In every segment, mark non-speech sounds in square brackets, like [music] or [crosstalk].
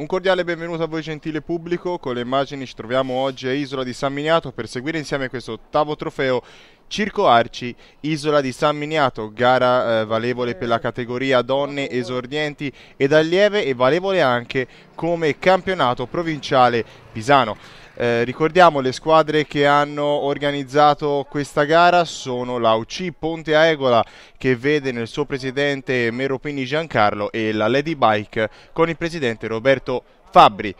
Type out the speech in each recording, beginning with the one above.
Un cordiale benvenuto a voi gentile pubblico, con le immagini ci troviamo oggi a Isola di San Miniato per seguire insieme questo ottavo trofeo Circo Arci, Isola di San Miniato, gara eh, valevole per la categoria donne esordienti ed allieve e valevole anche come campionato provinciale pisano. Eh, ricordiamo le squadre che hanno organizzato questa gara sono la UC Ponte Aegola che vede nel suo presidente Meropini Giancarlo e la Lady Bike con il presidente Roberto Fabri.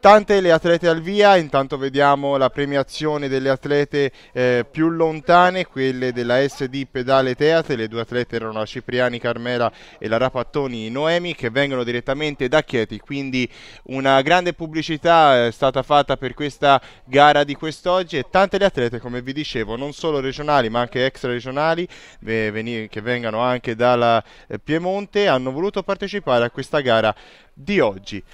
Tante le atlete al via, intanto vediamo la premiazione delle atlete eh, più lontane, quelle della SD Pedale Teate, le due atlete erano la Cipriani Carmela e la Rapattoni Noemi che vengono direttamente da Chieti, quindi una grande pubblicità eh, è stata fatta per questa gara di quest'oggi e tante le atlete come vi dicevo, non solo regionali ma anche extra regionali che vengano anche dalla eh, Piemonte, hanno voluto partecipare a questa gara di oggi.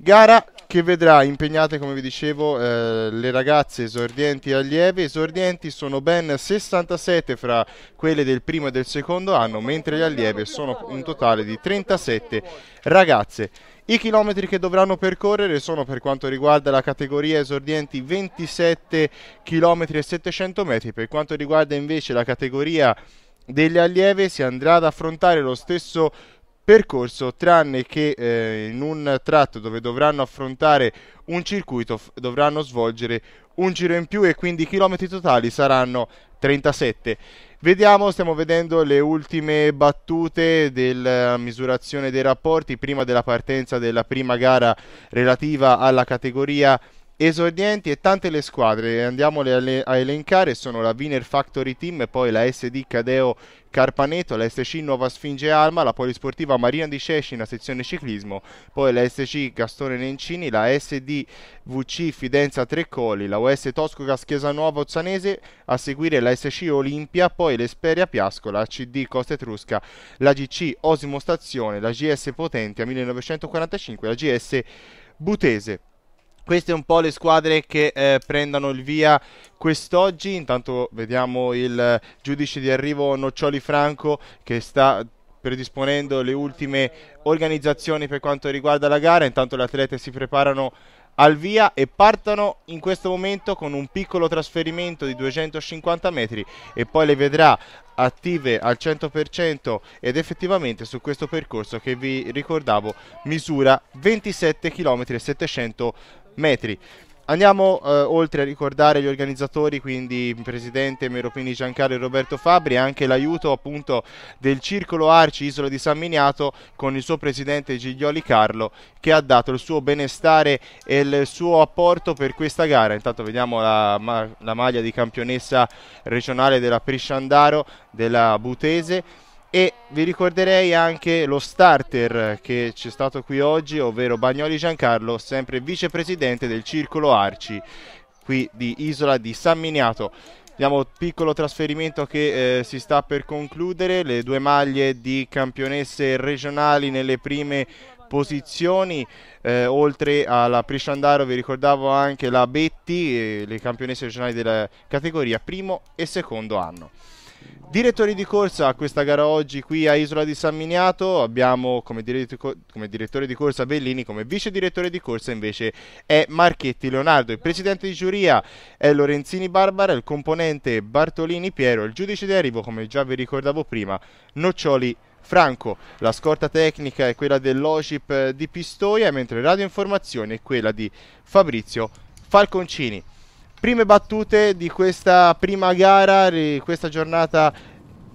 Gara che vedrà impegnate, come vi dicevo, eh, le ragazze esordienti e allievi. Esordienti sono ben 67 fra quelle del primo e del secondo anno, mentre le allieve sono un totale di 37 ragazze. I chilometri che dovranno percorrere sono per quanto riguarda la categoria esordienti 27 km e 700 metri, per quanto riguarda invece la categoria delle allieve si andrà ad affrontare lo stesso percorso, tranne che eh, in un tratto dove dovranno affrontare un circuito, f- dovranno svolgere un giro in più e quindi i chilometri totali saranno 37. Vediamo, stiamo vedendo le ultime battute della eh, misurazione dei rapporti prima della partenza della prima gara relativa alla categoria esordienti e tante le squadre, andiamole a, elencare, sono la Wiener Factory Team, poi la SD Cadeo Carpaneto, la SC Nuova Sfinge Alma, la Polisportiva Marina di Cescina, sezione ciclismo, poi la SC Gastone Nencini, la SD VC Fidenza Trecoli, la US Tosco Caschiesa Nuova Ozzanese, a seguire la SC Olimpia, poi l'Esperia Piasco, la CD Costa Etrusca, la GC Osimo Stazione, la GS Potentia 1945, la GS Butese queste un po' le squadre che eh, prendano il via quest'oggi. Intanto vediamo il eh, giudice di arrivo Noccioli Franco che sta predisponendo le ultime organizzazioni per quanto riguarda la gara. Intanto le atlete si preparano al via e partono in questo momento con un piccolo trasferimento di 250 metri e poi le vedrà attive al 100% ed effettivamente su questo percorso che vi ricordavo misura 27 km e 700 metri metri. Andiamo eh, oltre a ricordare gli organizzatori, quindi il Presidente Meropini Giancarlo e Roberto Fabri, e anche l'aiuto appunto del Circolo Arci Isola di San Miniato con il suo Presidente Giglioli Carlo che ha dato il suo benestare e il suo apporto per questa gara. Intanto vediamo la, ma la maglia di campionessa regionale della Prisciandaro della Butese e vi ricorderei anche lo starter che c'è stato qui oggi, ovvero Bagnoli Giancarlo, sempre vicepresidente del Circolo Arci qui di Isola di San Miniato. Abbiamo un piccolo trasferimento che eh, si sta per concludere, le due maglie di campionesse regionali nelle prime posizioni, eh, oltre alla Prisciandaro vi ricordavo anche la Betti, eh, le campionesse regionali della categoria primo e secondo anno. Direttori di corsa a questa gara oggi qui a Isola di San Miniato abbiamo come, come direttore di corsa Bellini, come vice direttore di corsa invece è Marchetti Leonardo, il presidente di giuria è Lorenzini Barbara, il componente Bartolini Piero, il giudice di arrivo come già vi ricordavo prima Noccioli Franco. La scorta tecnica è quella dell'OCIP eh, di Pistoia mentre radio informazione è quella di Fabrizio Falconcini prime battute di questa prima gara, di questa giornata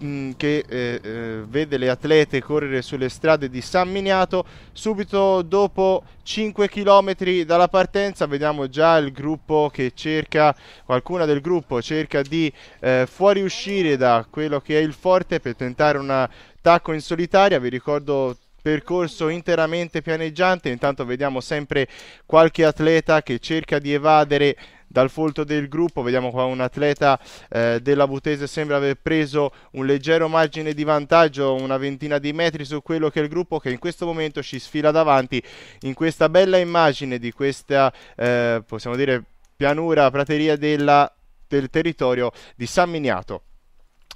mm, che eh, eh, vede le atlete correre sulle strade di San Miniato. Subito dopo 5 km dalla partenza vediamo già il gruppo che cerca, qualcuna del gruppo cerca di eh, fuoriuscire da quello che è il forte per tentare un attacco in solitaria. Vi ricordo percorso interamente pianeggiante, intanto vediamo sempre qualche atleta che cerca di evadere dal folto del gruppo. Vediamo qua un atleta eh, della Butese sembra aver preso un leggero margine di vantaggio, una ventina di metri su quello che è il gruppo che in questo momento ci sfila davanti in questa bella immagine di questa, eh, possiamo dire, pianura, prateria della, del territorio di San Miniato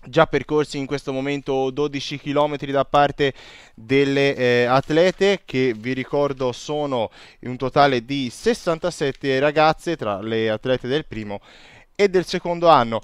già percorsi in questo momento 12 km da parte delle eh, atlete che vi ricordo sono un totale di 67 ragazze tra le atlete del primo e del secondo anno.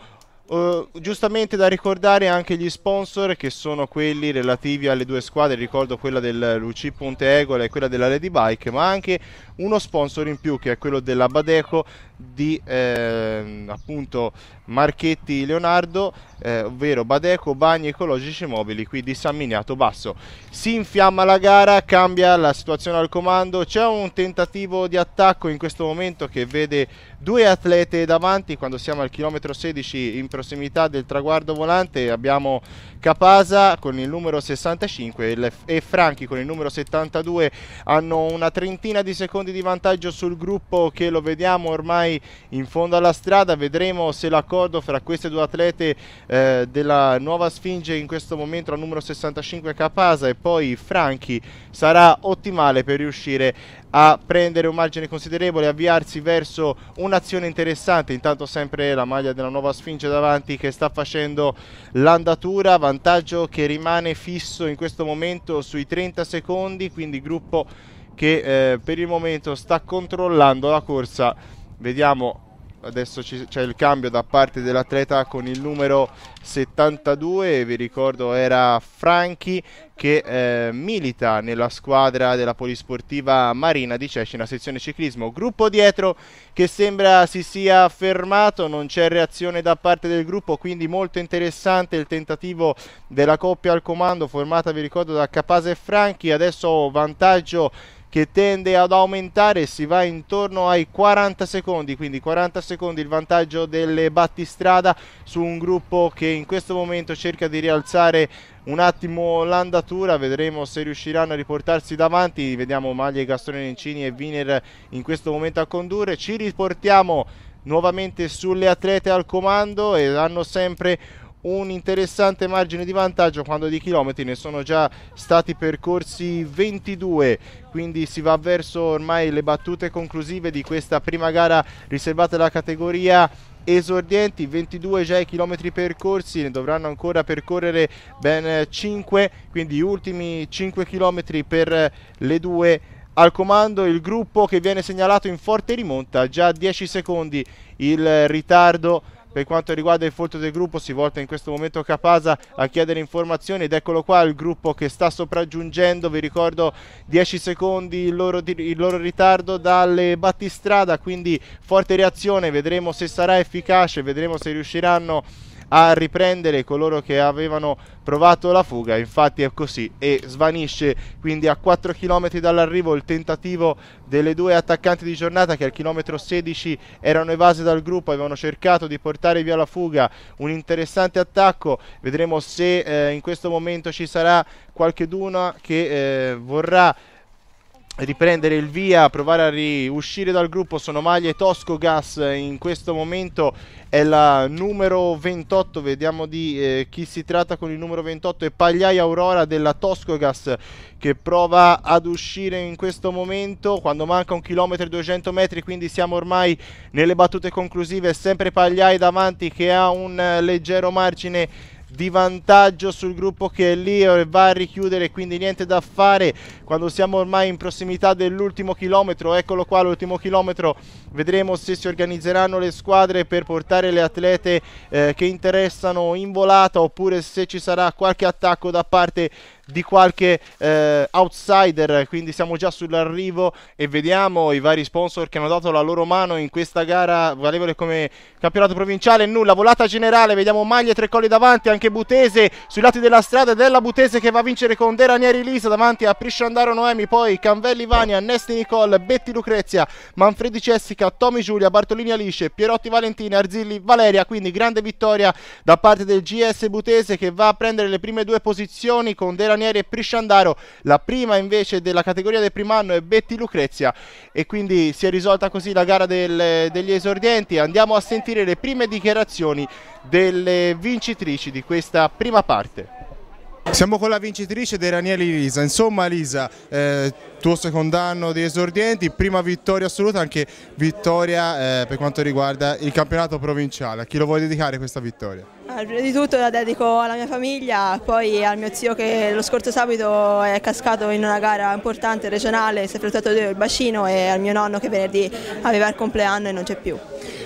Eh, giustamente da ricordare anche gli sponsor che sono quelli relativi alle due squadre, ricordo quella del Luci Ponte Egola e quella della Lady Bike, ma anche uno sponsor in più che è quello della Badeco di eh, appunto Marchetti Leonardo, eh, ovvero Badeco Bagni Ecologici Mobili qui di San Miniato Basso. Si infiamma la gara, cambia la situazione al comando, c'è un tentativo di attacco in questo momento che vede due atlete davanti quando siamo al chilometro 16 in prossimità del traguardo volante abbiamo Capasa con il numero 65 e Franchi con il numero 72 hanno una trentina di secondi di vantaggio sul gruppo che lo vediamo ormai in fondo alla strada vedremo se l'accordo fra queste due atlete eh, della nuova Sfinge in questo momento al numero 65 Capasa e poi Franchi sarà ottimale per riuscire a prendere un margine considerevole, avviarsi verso un'azione interessante, intanto sempre la maglia della nuova Sfinge davanti che sta facendo l'andatura, vantaggio che rimane fisso in questo momento sui 30 secondi, quindi gruppo che eh, per il momento sta controllando la corsa, vediamo adesso c'è il cambio da parte dell'atleta con il numero 72 vi ricordo era Franchi che eh, milita nella squadra della polisportiva Marina di Cecina sezione ciclismo gruppo dietro che sembra si sia fermato non c'è reazione da parte del gruppo quindi molto interessante il tentativo della coppia al comando formata vi ricordo da Capase e Franchi adesso vantaggio che tende ad aumentare, si va intorno ai 40 secondi, quindi 40 secondi il vantaggio delle battistrada su un gruppo che in questo momento cerca di rialzare un attimo l'andatura, vedremo se riusciranno a riportarsi davanti, vediamo Maglie, Gastone Nencini e Wiener in questo momento a condurre, ci riportiamo nuovamente sulle atlete al comando e hanno sempre un interessante margine di vantaggio quando di chilometri ne sono già stati percorsi 22 quindi si va verso ormai le battute conclusive di questa prima gara riservata alla categoria esordienti, 22 già i chilometri percorsi, ne dovranno ancora percorrere ben 5, quindi ultimi 5 chilometri per le due al comando il gruppo che viene segnalato in forte rimonta, già 10 secondi il ritardo per quanto riguarda il folto del gruppo si volta in questo momento Capasa a chiedere informazioni ed eccolo qua il gruppo che sta sopraggiungendo, vi ricordo 10 secondi il loro, il loro ritardo dalle battistrada, quindi forte reazione, vedremo se sarà efficace, vedremo se riusciranno a riprendere coloro che avevano provato la fuga, infatti è così e svanisce quindi a 4 km dall'arrivo il tentativo delle due attaccanti di giornata che al chilometro 16 erano evase dal gruppo, avevano cercato di portare via la fuga, un interessante attacco, vedremo se eh, in questo momento ci sarà qualche duna che eh, vorrà riprendere il via, provare a riuscire dal gruppo sono maglie Tosco Gas in questo momento è la numero 28 vediamo di eh, chi si tratta con il numero 28 è Pagliai Aurora della Tosco Gas che prova ad uscire in questo momento quando manca un chilometro e 200 metri quindi siamo ormai nelle battute conclusive sempre Pagliai davanti che ha un eh, leggero margine di vantaggio sul gruppo che è lì e va a richiudere quindi niente da fare quando siamo ormai in prossimità dell'ultimo chilometro eccolo qua l'ultimo chilometro vedremo se si organizzeranno le squadre per portare le atlete eh, che interessano in volata oppure se ci sarà qualche attacco da parte di qualche eh, outsider, quindi siamo già sull'arrivo e vediamo i vari sponsor che hanno dato la loro mano in questa gara valevole come campionato provinciale, nulla, volata generale, vediamo Maglie tre colli davanti, anche Butese sui lati della strada, della Butese che va a vincere con Deranieri Lisa davanti a Prisciandaro Noemi, poi Canvelli Vania, Nesti Nicole, Betti Lucrezia, Manfredi Cessica, Tommy Giulia, Bartolini Alice, Pierotti Valentini, Arzilli Valeria, quindi grande vittoria da parte del GS Butese che va a prendere le prime due posizioni con Deranieri Melanieri e Prisciandaro, la prima invece della categoria del primo anno è Betty Lucrezia e quindi si è risolta così la gara del, degli esordienti. Andiamo a sentire le prime dichiarazioni delle vincitrici di questa prima parte. Siamo con la vincitrice dei Ranieri Lisa, insomma Lisa, eh, tuo secondo anno di esordienti, prima vittoria assoluta, anche vittoria eh, per quanto riguarda il campionato provinciale. A chi lo vuoi dedicare questa vittoria? Ah, prima di tutto la dedico alla mia famiglia, poi al mio zio che lo scorso sabato è cascato in una gara importante regionale, si è fruttato il bacino e al mio nonno che venerdì aveva il compleanno e non c'è più.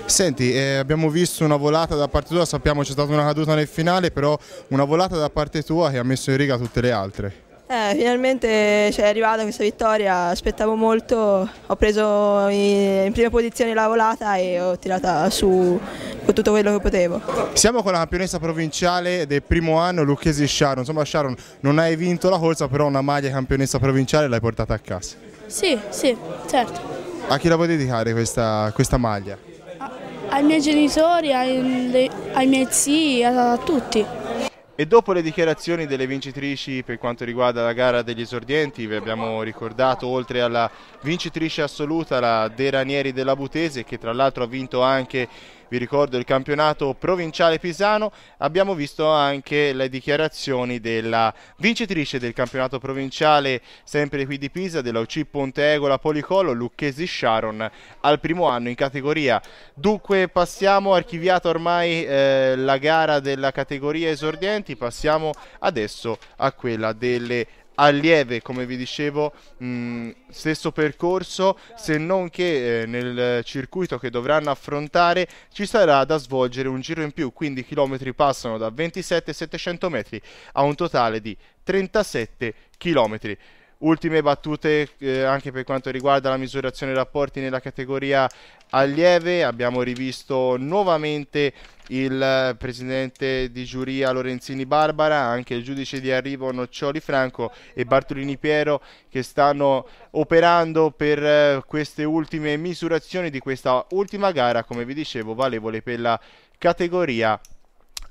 Senti, eh, abbiamo visto una volata da parte tua, sappiamo c'è stata una caduta nel finale, però una volata da parte tua che ha messo in riga tutte le altre. Eh, finalmente cioè, è arrivata questa vittoria, aspettavo molto, ho preso in prima posizione la volata e ho tirata su con tutto quello che potevo. Siamo con la campionessa provinciale del primo anno, Lucchesi Sharon, insomma Sharon non hai vinto la corsa però una maglia campionessa provinciale l'hai portata a casa. Sì, sì, certo. A chi la vuoi dedicare questa, questa maglia? A, ai miei genitori, ai, ai miei zii, a, a tutti. E dopo le dichiarazioni delle vincitrici per quanto riguarda la gara degli esordienti, vi abbiamo ricordato oltre alla vincitrice assoluta, la De Ranieri della Butese, che tra l'altro ha vinto anche vi ricordo il campionato provinciale pisano, abbiamo visto anche le dichiarazioni della vincitrice del campionato provinciale sempre qui di Pisa, della UC Pontegola Policolo, Lucchesi Sharon, al primo anno in categoria. Dunque passiamo, archiviata ormai eh, la gara della categoria esordienti, passiamo adesso a quella delle allieve, come vi dicevo, mh, mm, stesso percorso, se non che eh, nel circuito che dovranno affrontare ci sarà da svolgere un giro in più, quindi i chilometri passano da 27.700 metri a un totale di 37 chilometri. Ultime battute eh, anche per quanto riguarda la misurazione rapporti nella categoria allieve, abbiamo rivisto nuovamente il eh, presidente di giuria Lorenzini Barbara, anche il giudice di arrivo Noccioli Franco e Bartolini Piero che stanno operando per eh, queste ultime misurazioni di questa ultima gara, come vi dicevo, valevole per la categoria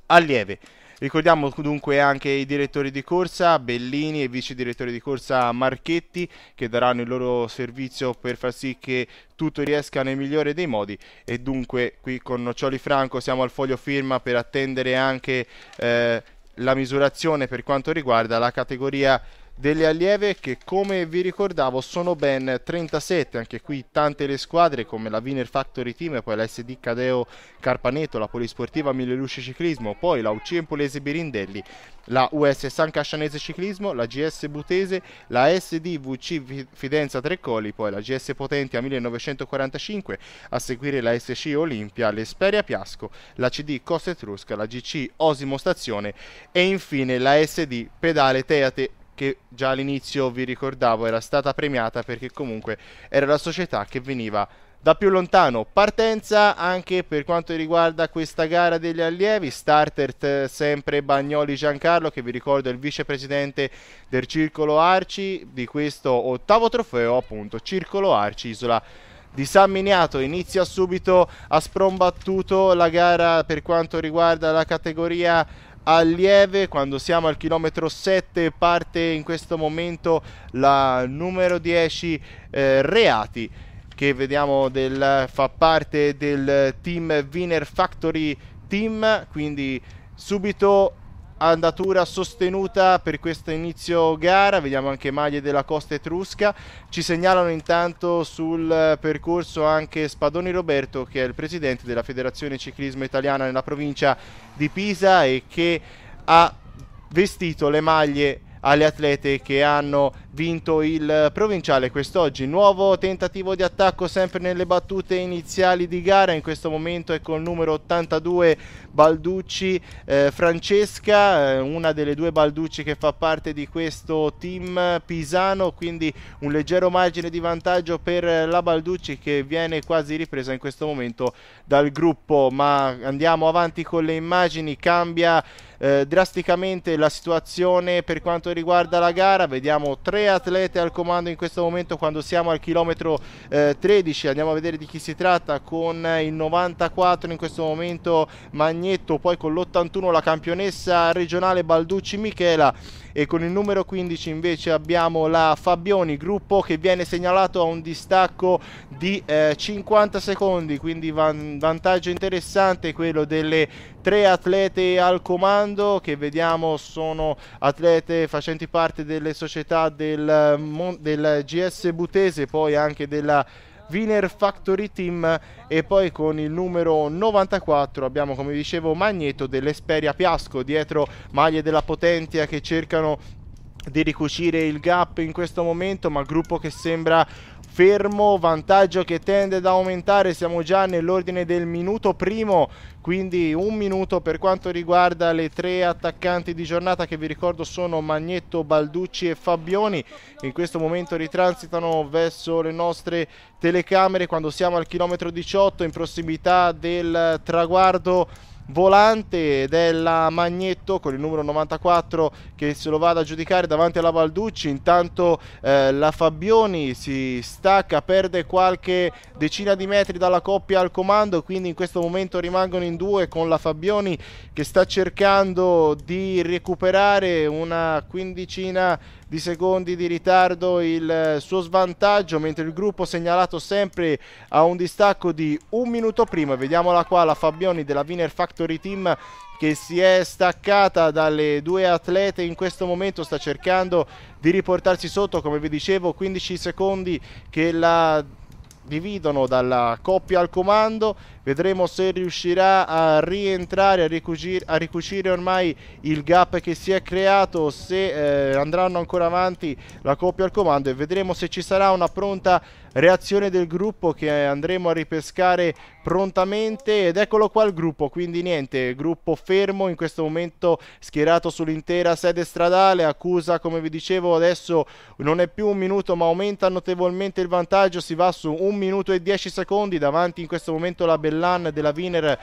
allieve. Ricordiamo dunque anche i direttori di corsa Bellini e vice direttore di corsa Marchetti che daranno il loro servizio per far sì che tutto riesca nel migliore dei modi e dunque qui con Noccioli Franco siamo al foglio firma per attendere anche eh, la misurazione per quanto riguarda la categoria delle allieve che come vi ricordavo sono ben 37 anche qui tante le squadre come la Wiener Factory Team poi la SD Cadeo Carpaneto la Polisportiva Mille Luce Ciclismo poi la UC Empolese Birindelli la US San Cascianese Ciclismo la GS Butese la SD VC Fidenza Treccoli poi la GS Potentia 1945 a seguire la SC Olimpia l'Esperia Piasco la CD Costa Etrusca la GC Osimo Stazione e infine la SD Pedale Teate che già all'inizio vi ricordavo era stata premiata perché comunque era la società che veniva da più lontano. Partenza anche per quanto riguarda questa gara degli allievi, starter sempre Bagnoli Giancarlo che vi ricordo è il vicepresidente del Circolo Arci di questo ottavo trofeo appunto Circolo Arci Isola di San Miniato inizia subito a sprombattuto la gara per quanto riguarda la categoria a Lieve quando siamo al chilometro 7 parte in questo momento la numero 10 eh, Reati che vediamo del, fa parte del team Wiener Factory Team quindi subito andatura sostenuta per questo inizio gara, vediamo anche maglie della costa etrusca, ci segnalano intanto sul eh, percorso anche Spadoni Roberto che è il presidente della Federazione Ciclismo Italiana nella provincia di Pisa e che ha vestito le maglie alle atlete che hanno vinto il provinciale quest'oggi. Nuovo tentativo di attacco sempre nelle battute iniziali di gara, in questo momento è col numero 82 Balducci eh, Francesca, eh, una delle due Balducci che fa parte di questo team pisano, quindi un leggero margine di vantaggio per la Balducci che viene quasi ripresa in questo momento dal gruppo, ma andiamo avanti con le immagini, cambia eh, drasticamente la situazione per quanto riguarda la gara, vediamo tre atlete al comando in questo momento quando siamo al chilometro eh, 13 andiamo a vedere di chi si tratta con il 94 in questo momento Magnetto poi con l'81 la campionessa regionale Balducci Michela e con il numero 15 invece abbiamo la Fabioni gruppo che viene segnalato a un distacco di eh, 50 secondi quindi van vantaggio interessante quello delle tre atlete al comando che vediamo sono atlete facenti parte delle società del, del GS Butese, poi anche della Wiener Factory Team e poi con il numero 94 abbiamo come dicevo Magneto dell'Esperia Piasco dietro maglie della Potentia che cercano di ricucire il gap in questo momento ma gruppo che sembra fermo, vantaggio che tende ad aumentare, siamo già nell'ordine del minuto primo, quindi un minuto per quanto riguarda le tre attaccanti di giornata che vi ricordo sono Magnetto, Balducci e Fabioni, in questo momento ritransitano verso le nostre telecamere quando siamo al chilometro 18 in prossimità del traguardo volante della Magnetto con il numero 94 che se lo vada a giudicare davanti alla Valducci Intanto eh, la Fabioni si stacca, perde qualche decina di metri dalla coppia al comando, quindi in questo momento rimangono in due con la Fabioni che sta cercando di recuperare una quindicina di secondi di ritardo il eh, suo svantaggio, mentre il gruppo segnalato sempre a un distacco di un minuto prima. Vediamola qua la Fabioni della Wiener Factory Team che si è staccata dalle due atlete in questo momento sta cercando di riportarsi sotto come vi dicevo 15 secondi che la dividono dalla coppia al comando vedremo se riuscirà a rientrare a ricucire, a ricucire ormai il gap che si è creato se eh, andranno ancora avanti la coppia al comando e vedremo se ci sarà una pronta reazione del gruppo che andremo a ripescare prontamente ed eccolo qua il gruppo, quindi niente, gruppo fermo in questo momento schierato sull'intera sede stradale, accusa come vi dicevo adesso non è più un minuto ma aumenta notevolmente il vantaggio, si va su un minuto e 10 secondi davanti in questo momento la Bellan della Wiener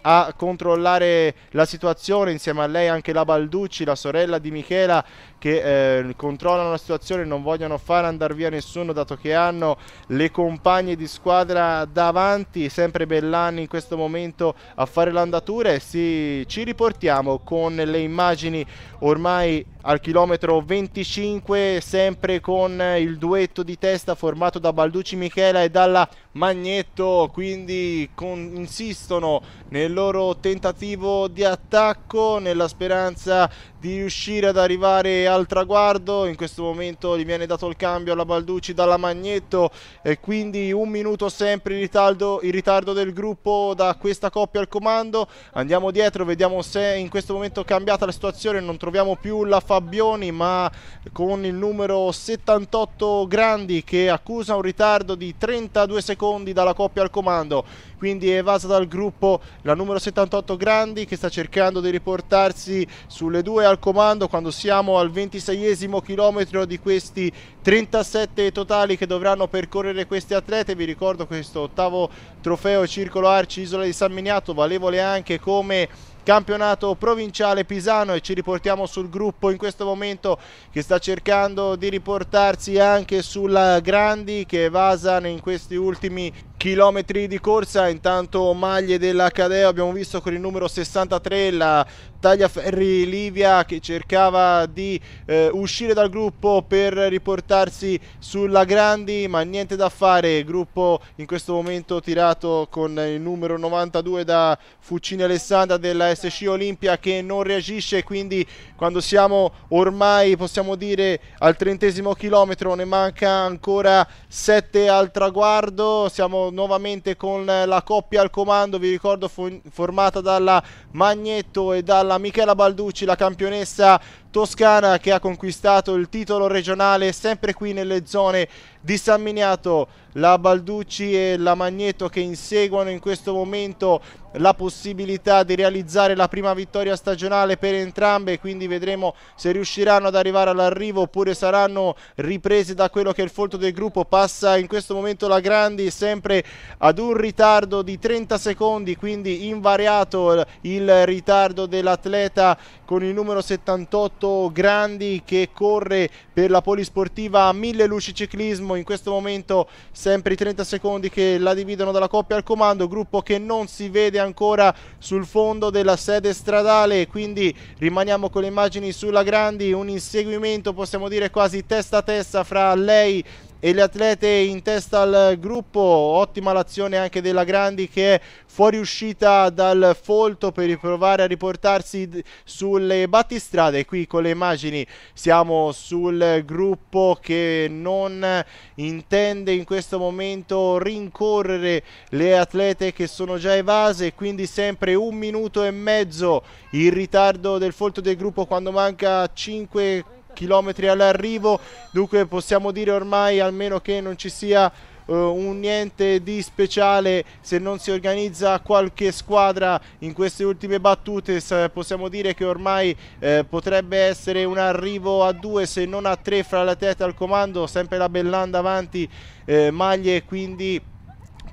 a controllare la situazione insieme a lei anche la Balducci, la sorella di Michela che eh, controllano la situazione, non vogliono far andare via nessuno dato che hanno le compagne di squadra davanti, sempre Bellani in questo momento a fare l'andatura e sì, ci riportiamo con le immagini ormai al chilometro 25 sempre con il duetto di testa formato da Balducci Michela e dalla Magnetto quindi con, insistono nel loro tentativo di attacco nella speranza di riuscire ad arrivare al traguardo, in questo momento gli viene dato il cambio alla Balducci dalla Magnetto e quindi un minuto sempre in ritardo, in ritardo del gruppo da questa coppia al comando, andiamo dietro, vediamo se in questo momento è cambiata la situazione, non troviamo più la Fabioni ma con il numero 78 Grandi che accusa un ritardo di 32 secondi dalla coppia al comando, quindi è evasa dal gruppo la numero 78 Grandi che sta cercando di riportarsi sulle due al comando quando siamo al 20 26esimo chilometro di questi 37 totali che dovranno percorrere questi atlete. Vi ricordo questo ottavo trofeo Circolo Arci Isola di San Miniato, valevole anche come campionato provinciale pisano e ci riportiamo sul gruppo in questo momento che sta cercando di riportarsi anche sulla Grandi che vasano in questi ultimi chilometri di corsa, intanto maglie della Cadeo abbiamo visto con il numero 63 la Tagliaferri Livia che cercava di eh, uscire dal gruppo per riportarsi sulla Grandi ma niente da fare, gruppo in questo momento tirato con il numero 92 da Fucini Alessandra della SC Olimpia che non reagisce quindi quando siamo ormai possiamo dire al trentesimo chilometro ne manca ancora 7 al traguardo, siamo nuovamente con la coppia al comando, vi ricordo formata dalla Magnetto e dalla Michela Balducci, la campionessa Toscana che ha conquistato il titolo regionale sempre qui nelle zone di San Miniato, la Balducci e la Magneto che inseguono in questo momento la possibilità di realizzare la prima vittoria stagionale per entrambe, quindi vedremo se riusciranno ad arrivare all'arrivo oppure saranno riprese da quello che è il folto del gruppo, passa in questo momento la Grandi sempre ad un ritardo di 30 secondi, quindi invariato il ritardo dell'atleta con il numero 78 Alberto Grandi che corre per la polisportiva Mille Luci Ciclismo, in questo momento sempre i 30 secondi che la dividono dalla coppia al comando, gruppo che non si vede ancora sul fondo della sede stradale, quindi rimaniamo con le immagini sulla Grandi, un inseguimento possiamo dire quasi testa a testa fra lei e le atlete in testa al gruppo, ottima l'azione anche della Grandi che è fuoriuscita dal folto per provare a riportarsi sulle battistrade, qui con le immagini siamo sul gruppo che non intende in questo momento rincorrere le atlete che sono già evase, quindi sempre un minuto e mezzo il ritardo del folto del gruppo quando manca 5 chilometri all'arrivo, dunque possiamo dire ormai almeno che non ci sia eh, un niente di speciale se non si organizza qualche squadra in queste ultime battute eh, possiamo dire che ormai eh, potrebbe essere un arrivo a due se non a tre fra la teta al comando sempre la Bellanda avanti eh, maglie quindi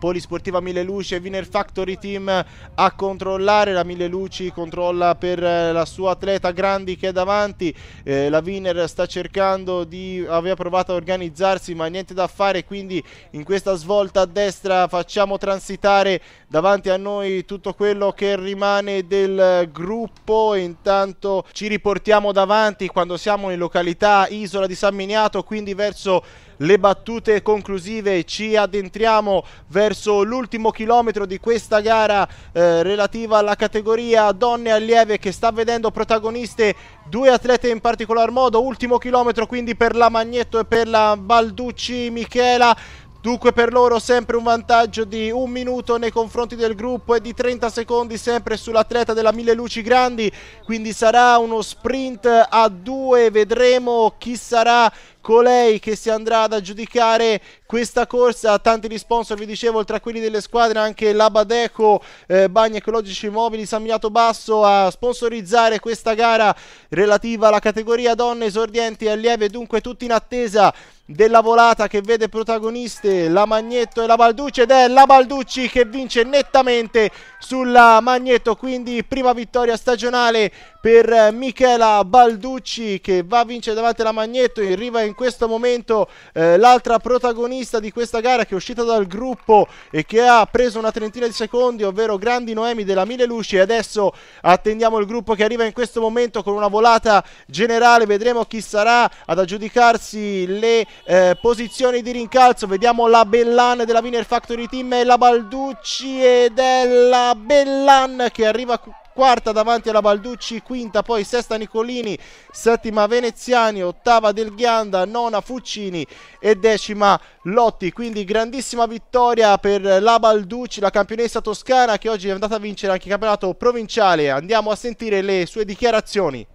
Polisportiva Mille Luci e Winner Factory Team a controllare. La Mille Luci controlla per eh, la sua atleta Grandi che è davanti. Eh, la Winner sta cercando di. aveva provato a organizzarsi, ma niente da fare. Quindi in questa svolta a destra facciamo transitare davanti a noi tutto quello che rimane del gruppo. Intanto ci riportiamo davanti quando siamo in località Isola di San Miniato, quindi verso le battute conclusive. Ci addentriamo verso l'ultimo chilometro di questa gara eh, relativa alla categoria donne allieve che sta vedendo protagoniste due atlete in particolar modo. Ultimo chilometro quindi per la Magnetto e per la Balducci Michela. Dunque per loro sempre un vantaggio di un minuto nei confronti del gruppo e di 30 secondi sempre sull'atleta della Mille Luci Grandi. Quindi sarà uno sprint a due, vedremo chi sarà colei che si andrà ad aggiudicare questa corsa. Tanti gli sponsor, vi dicevo, oltre a quelli delle squadre, anche Labadeco, eh, Bagni Ecologici Mobili, San Minato Basso a sponsorizzare questa gara relativa alla categoria donne esordienti e allieve. Dunque tutti in attesa della volata che vede protagoniste la Magnetto e la Balducci ed è la Balducci che vince nettamente sulla Magneto, quindi prima vittoria stagionale per Michela Balducci che va a vincere davanti alla Magneto, arriva in questo momento eh, l'altra protagonista di questa gara che è uscita dal gruppo e che ha preso una trentina di secondi, ovvero Grandi Noemi della Mille Luci e adesso attendiamo il gruppo che arriva in questo momento con una volata generale, vedremo chi sarà ad aggiudicarsi le eh, posizioni di rincalzo, vediamo la Bellan della Winner Factory Team e la Balducci ed è la Bellan che arriva quarta davanti alla Balducci, quinta poi sesta Nicolini, settima Veneziani, ottava Del Ghianda, nona Fuccini e decima Lotti. Quindi grandissima vittoria per la Balducci, la campionessa toscana che oggi è andata a vincere anche il campionato provinciale. Andiamo a sentire le sue dichiarazioni.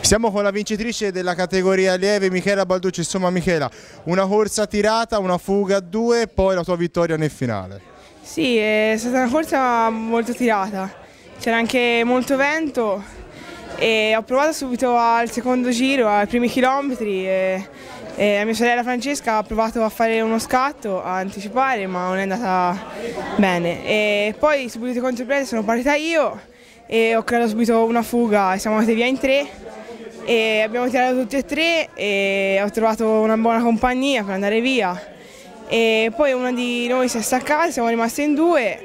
Siamo con la vincitrice della categoria lieve Michela Balducci, insomma Michela, una corsa tirata, una fuga a due, poi la tua vittoria nel finale. Sì, è stata una corsa molto tirata, c'era anche molto vento e ho provato subito al secondo giro, ai primi chilometri e, e la mia sorella Francesca ha provato a fare uno scatto, a anticipare ma non è andata bene e poi subito contro il prete sono partita io e ho creato subito una fuga e siamo andati via in tre e abbiamo tirato tutti e tre e ho trovato una buona compagnia per andare via e poi una di noi si è staccata, siamo rimaste in due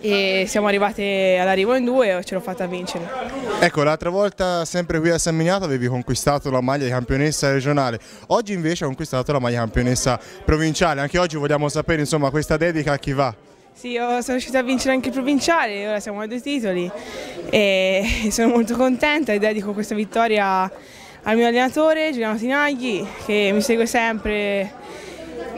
e siamo arrivate all'arrivo in due e ce l'ho fatta vincere. Ecco, l'altra volta sempre qui a San Miniato avevi conquistato la maglia di campionessa regionale, oggi invece hai conquistato la maglia campionessa provinciale, anche oggi vogliamo sapere insomma questa dedica a chi va. Sì, sono riuscita a vincere anche il provinciale, ora siamo a due titoli e [laughs] sono molto contenta e dedico questa vittoria al mio allenatore Giuliano Tinagli che mi segue sempre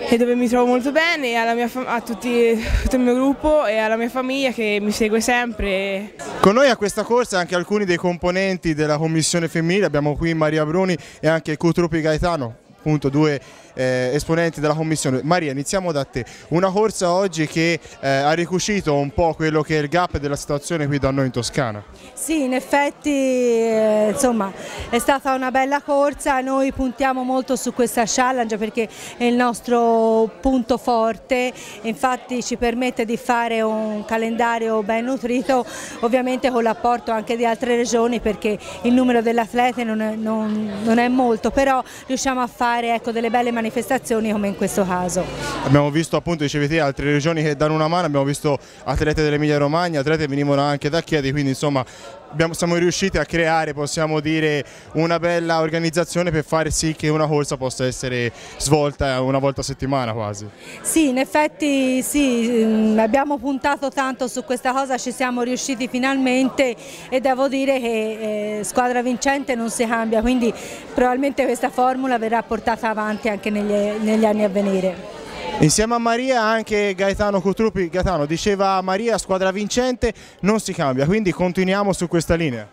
e dove mi trovo molto bene, a tutti, tutto il mio gruppo e alla mia famiglia che mi segue sempre. Con noi a questa corsa anche alcuni dei componenti della commissione femminile, abbiamo qui Maria Bruni e anche Cutrupi Gaetano, appunto due eh, esponenti della Commissione. Maria, iniziamo da te. Una corsa oggi che eh, ha ricucito un po' quello che è il gap della situazione qui da noi in Toscana. Sì, in effetti eh, insomma, è stata una bella corsa, noi puntiamo molto su questa challenge perché è il nostro punto forte, infatti ci permette di fare un calendario ben nutrito, ovviamente con l'apporto anche di altre regioni perché il numero delle non è, non, non è molto, però riusciamo a fare ecco, delle belle manifestazioni manifestazioni come in questo caso. Abbiamo visto appunto, dicevi te, altre regioni che danno una mano, abbiamo visto atlete dell'Emilia Romagna, atlete venivano anche da Chiedi, quindi insomma abbiamo, siamo riusciti a creare, possiamo dire, una bella organizzazione per fare sì che una corsa possa essere svolta una volta a settimana quasi. Sì, in effetti sì, mm, abbiamo puntato tanto su questa cosa, ci siamo riusciti finalmente e devo dire che eh, squadra vincente non si cambia, quindi probabilmente questa formula verrà portata avanti anche anche negli, negli anni a venire. Insieme a Maria anche Gaetano Cotruppi, Gaetano diceva Maria squadra vincente non si cambia, quindi continuiamo su questa linea.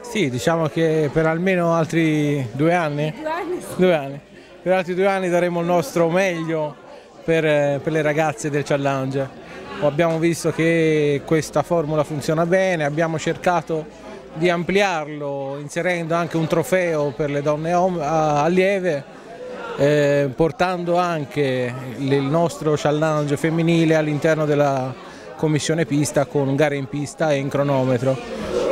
Sì, diciamo che per almeno altri due anni, due anni, sì. due anni. per altri due anni daremo il nostro meglio per, eh, per le ragazze del challenge. Abbiamo visto che questa formula funziona bene, abbiamo cercato di ampliarlo inserendo anche un trofeo per le donne allieve eh, portando anche il nostro challenge femminile all'interno della commissione pista con gare in pista e in cronometro.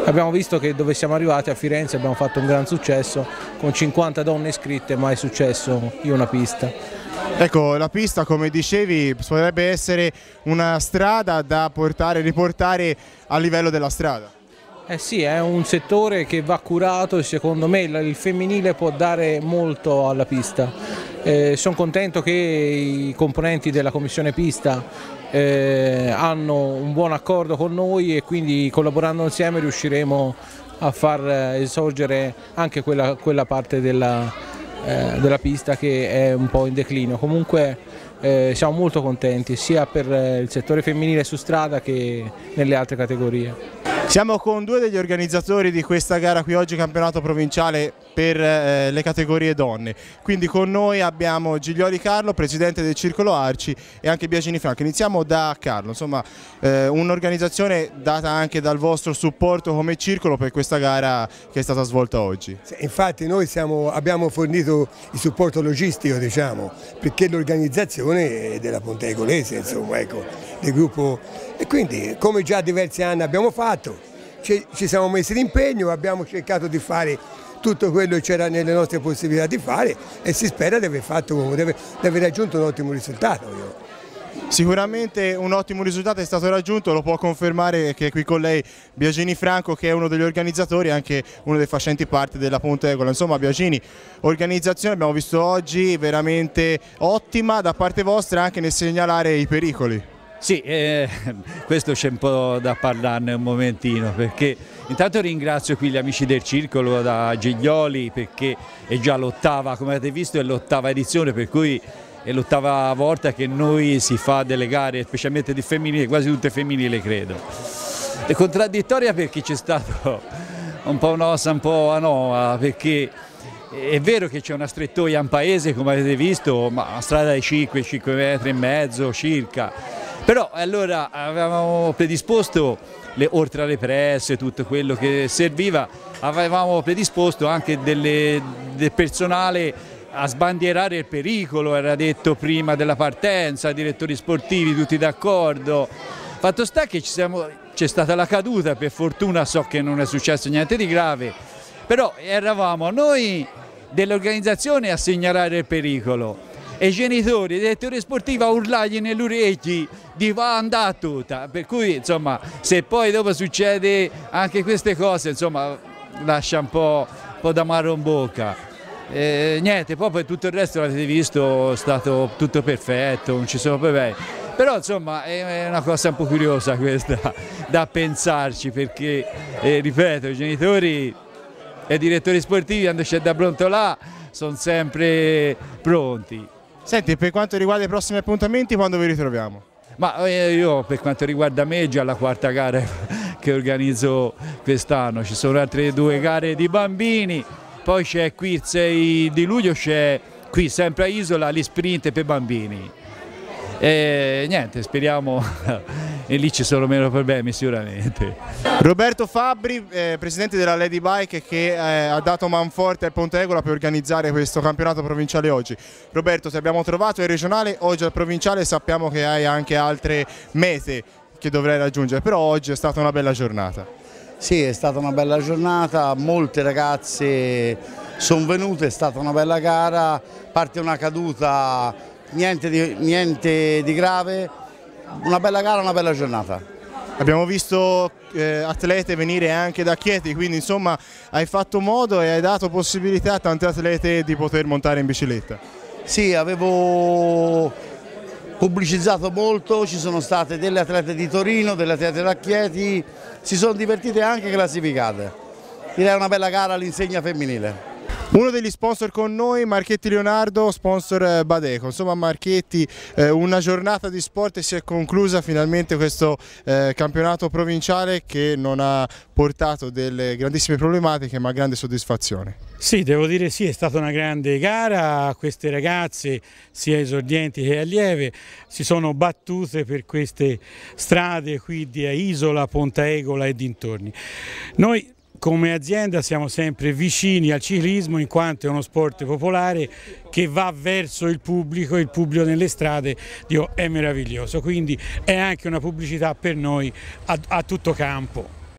Abbiamo visto che dove siamo arrivati a Firenze abbiamo fatto un gran successo con 50 donne iscritte, ma è successo in una pista. Ecco, la pista come dicevi potrebbe essere una strada da portare, riportare a livello della strada. Eh sì, è un settore che va curato e secondo me il femminile può dare molto alla pista. Eh, Sono contento che i componenti della commissione pista eh, hanno un buon accordo con noi e quindi collaborando insieme riusciremo a far eh, esorgere anche quella, quella parte della, eh, della, pista che è un po' in declino. Comunque eh, siamo molto contenti sia per eh, il settore femminile su strada che nelle altre categorie. Siamo con due degli organizzatori di questa gara qui oggi, campionato provinciale per eh, le categorie donne. Quindi con noi abbiamo Giglioli Carlo, presidente del Circolo Arci e anche Biagini Franco. Iniziamo da Carlo, insomma eh, un'organizzazione data anche dal vostro supporto come circolo per questa gara che è stata svolta oggi. Sì, infatti noi siamo, abbiamo fornito il supporto logistico diciamo, perché l'organizzazione è della Ponte Egolese, insomma, ecco, del gruppo e quindi come già diversi anni abbiamo fatto ci, ci siamo messi d'impegno, abbiamo cercato di fare tutto quello che c'era nelle nostre possibilità di fare e si spera di aver, fatto, di aver, di aver raggiunto un ottimo risultato. Io. Sicuramente un ottimo risultato è stato raggiunto, lo può confermare che è qui con lei Biagini Franco che è uno degli organizzatori e anche uno dei facenti parte della Ponte Egola. Insomma Biagini, organizzazione abbiamo visto oggi veramente ottima da parte vostra anche nel segnalare i pericoli. Sì, eh, [laughs] questo c'è un po' da parlarne un momentino perché intanto ringrazio qui gli amici del circolo da Giglioli perché è già l'ottava, come avete visto è l'ottava edizione per cui è l'ottava volta che noi si fa delle gare specialmente di femminile, quasi tutte femminili credo. È contraddittoria perché c'è stato [laughs] un po' un'ossa, un po' anoma perché è vero che c'è una strettoia in paese come avete visto ma una strada di 5, 5 metri e mezzo circa però allora avevamo predisposto, le, oltre alle presse, e tutto quello che serviva, avevamo predisposto anche delle, del personale a sbandierare il pericolo, era detto prima della partenza, direttori sportivi tutti d'accordo. Fatto sta che c'è stata la caduta, per fortuna so che non è successo niente di grave, però eravamo noi dell'organizzazione a segnalare il pericolo e i genitori, il direttore sportivo a urlargli nell'orecchio di va andata tutta, per cui insomma se poi dopo succede anche queste cose insomma lascia un po', po d'amaro in bocca. E, niente, poi per tutto il resto l'avete visto, è stato tutto perfetto, non ci sono problemi. Però insomma è una cosa un po' curiosa questa [laughs] da pensarci perché, eh, ripeto, i genitori e i direttori sportivi quando c'è da pronto là sono sempre pronti. Senti, per quanto riguarda i prossimi appuntamenti, quando vi ritroviamo? Ma eh, io per quanto riguarda me è già la quarta gara [laughs] che organizzo quest'anno, ci sono altre due gare di bambini, poi c'è qui il 6 di luglio, c'è qui sempre a Isola l'isprint per bambini e niente, speriamo [laughs] e lì ci sono meno problemi sicuramente. Roberto Fabbri, eh, presidente della Lady Bike che eh, ha dato manforte al Pontegola per organizzare questo campionato provinciale oggi. Roberto, ti abbiamo trovato in regionale, oggi al provinciale sappiamo che hai anche altre mete che dovrai raggiungere, però oggi è stata una bella giornata. Sì, è stata una bella giornata, molte ragazze sono venute, è stata una bella gara, parte una caduta niente di, niente di grave, una bella gara, una bella giornata. Abbiamo visto eh, atlete venire anche da Chieti, quindi insomma hai fatto modo e hai dato possibilità a tanti atlete di poter montare in bicicletta. Sì, avevo pubblicizzato molto, ci sono state delle atlete di Torino, delle atlete da Chieti, si sono divertite anche classificate. Direi una bella gara all'insegna femminile. Uno degli sponsor con noi, Marchetti Leonardo, sponsor eh, Badeco. Insomma Marchetti, eh, una giornata di sport e si è conclusa finalmente questo eh, campionato provinciale che non ha portato delle grandissime problematiche ma grande soddisfazione. Sì, devo dire sì, è stata una grande gara, queste ragazze, sia esordienti che allieve, si sono battute per queste strade qui di Isola, Ponta Egola e dintorni. Noi come azienda siamo sempre vicini al ciclismo in quanto è uno sport popolare che va verso il pubblico, il pubblico nelle strade Dio, è meraviglioso, quindi è anche una pubblicità per noi a, a tutto campo.